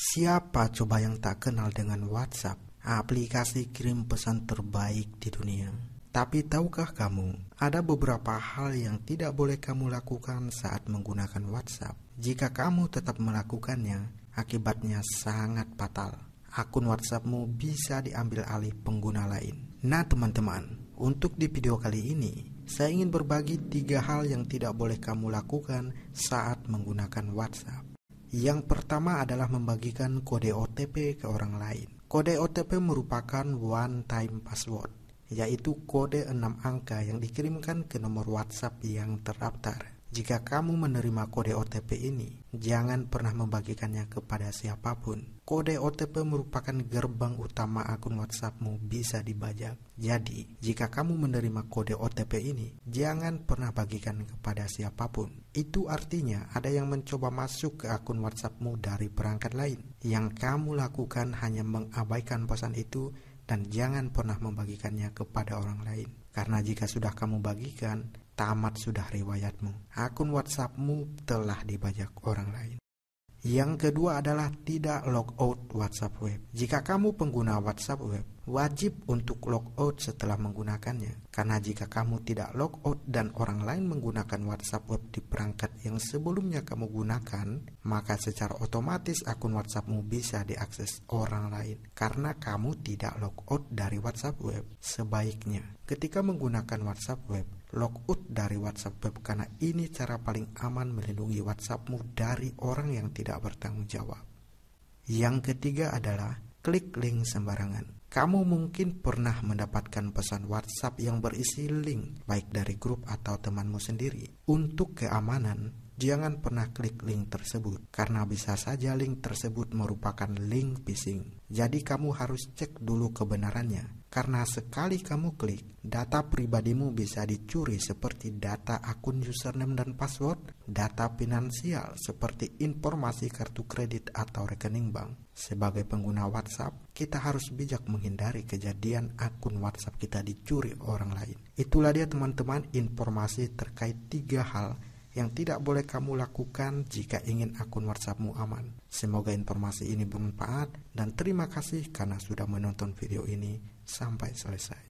Siapa coba yang tak kenal dengan WhatsApp, aplikasi kirim pesan terbaik di dunia? Tapi tahukah kamu, ada beberapa hal yang tidak boleh kamu lakukan saat menggunakan WhatsApp. Jika kamu tetap melakukannya, akibatnya sangat fatal. Akun WhatsAppmu bisa diambil alih pengguna lain. Nah, teman-teman, untuk di video kali ini, saya ingin berbagi tiga hal yang tidak boleh kamu lakukan saat menggunakan WhatsApp. Yang pertama adalah membagikan kode OTP ke orang lain. Kode OTP merupakan one time password, yaitu kode 6 angka yang dikirimkan ke nomor WhatsApp yang terdaftar. Jika kamu menerima kode OTP ini, jangan pernah membagikannya kepada siapapun. Kode OTP merupakan gerbang utama akun WhatsAppmu bisa dibajak. Jadi, jika kamu menerima kode OTP ini, jangan pernah bagikan kepada siapapun. Itu artinya ada yang mencoba masuk ke akun WhatsAppmu dari perangkat lain. Yang kamu lakukan hanya mengabaikan pesan itu dan jangan pernah membagikannya kepada orang lain. Karena jika sudah kamu bagikan, tamat sudah riwayatmu. Akun WhatsAppmu telah dibajak orang lain. Yang kedua adalah tidak logout WhatsApp web. Jika kamu pengguna WhatsApp web, wajib untuk logout setelah menggunakannya. Karena jika kamu tidak logout dan orang lain menggunakan WhatsApp web di perangkat yang sebelumnya kamu gunakan, maka secara otomatis akun WhatsAppmu bisa diakses orang lain karena kamu tidak logout dari WhatsApp web. Sebaiknya, ketika menggunakan WhatsApp web, logout dari WhatsApp Web karena ini cara paling aman melindungi WhatsAppmu dari orang yang tidak bertanggung jawab. Yang ketiga adalah klik link sembarangan. Kamu mungkin pernah mendapatkan pesan WhatsApp yang berisi link, baik dari grup atau temanmu sendiri. Untuk keamanan, Jangan pernah klik link tersebut, karena bisa saja link tersebut merupakan link phishing. Jadi, kamu harus cek dulu kebenarannya, karena sekali kamu klik, data pribadimu bisa dicuri seperti data akun username dan password, data finansial seperti informasi kartu kredit atau rekening bank. Sebagai pengguna WhatsApp, kita harus bijak menghindari kejadian akun WhatsApp kita dicuri orang lain. Itulah dia teman-teman informasi terkait tiga hal yang tidak boleh kamu lakukan jika ingin akun WhatsAppmu aman. Semoga informasi ini bermanfaat dan terima kasih karena sudah menonton video ini sampai selesai.